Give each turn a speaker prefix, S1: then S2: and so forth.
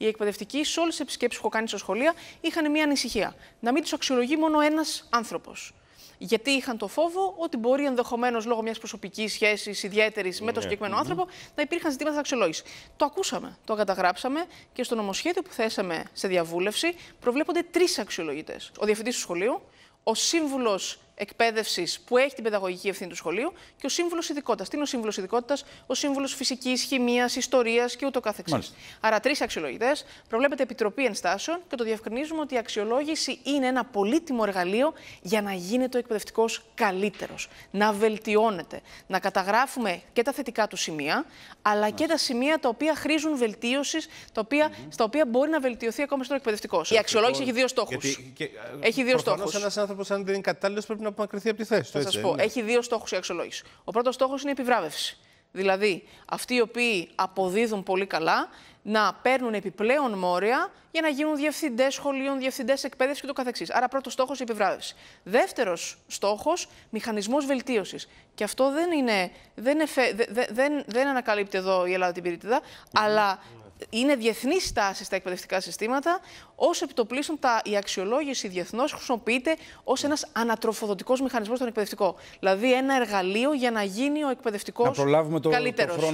S1: Οι εκπαιδευτικοί σε όλες τις επισκέψεις που έχω κάνει στα σχολεία είχαν μια ανησυχία. Να μην τους αξιολογεί μόνο ένας άνθρωπος. Γιατί είχαν το φόβο ότι μπορεί ενδεχομένως λόγω μιας προσωπικής σχέσης ιδιαίτερης με τον ναι, συγκεκριμένο άνθρωπο να υπήρχαν ζητήματα αξιολόγησης. Το ακούσαμε, το καταγράψαμε και στο νομοσχέδιο που θέσαμε σε διαβούλευση προβλέπονται τρεις αξιολογητές. Ο διευθυντής του σχολείου, ο σύμβουλος εκπαίδευσης που έχει την παιδαγωγική ευθύνη του σχολείου και ο σύμβουλος ειδικότητας. Τι είναι ο σύμβουλος ειδικότητας, ο σύμβουλος φυσικής, χημίας, ιστορίας και ούτω καθεξής. Άρα, τρεις αξιολογητές, προβλέπεται επιτροπή ενστάσεων και το διευκρινίζουμε ότι η αξιολόγηση είναι ένα πολύτιμο εργαλείο για να γίνεται ο εκπαιδευτικός καλύτερος, να βελτιώνεται, να καταγράφουμε και τα θετικά του σημεία, αλλά Μάλιστα. και τα σημεία τα οποία χρήζουν βελτίωσης, οποία, mm-hmm. στα οποία μπορεί να βελτιωθεί ακόμα στο εκπαιδευτικό. Η αξιολόγηση έχει δύο στόχους.
S2: Έχει δύο στόχους. Ένας
S1: άνθρωπος, αν δεν είναι κατάλληλος, πρέπει να να απομακρυνθεί από τη θέση Θα σας πω, έχει δύο στόχους η αξιολόγηση. Ο πρώτος στόχος είναι η επιβράβευση. Δηλαδή, αυτοί οι οποίοι αποδίδουν πολύ καλά να παίρνουν επιπλέον μόρια για να γίνουν διευθυντές σχολείων, διευθυντές εκπαίδευσης κ.ο.κ. Άρα, πρώτος στόχος η επιβράβευση. Δεύτερος στόχος, μηχανισμός βελτίωσης. Και αυτό δεν είναι. Δεν, δεν, δεν ανακαλύπτει εδώ η Ελλάδα την πυρίτιδα, ναι. αλλά είναι διεθνής στάση στα εκπαιδευτικά συστήματα, όσο τα η αξιολόγηση διεθνώς χρησιμοποιείται ως ένας ανατροφοδοτικός μηχανισμός στον εκπαιδευτικό. Δηλαδή, ένα εργαλείο για να γίνει ο εκπαιδευτικός καλύτερο.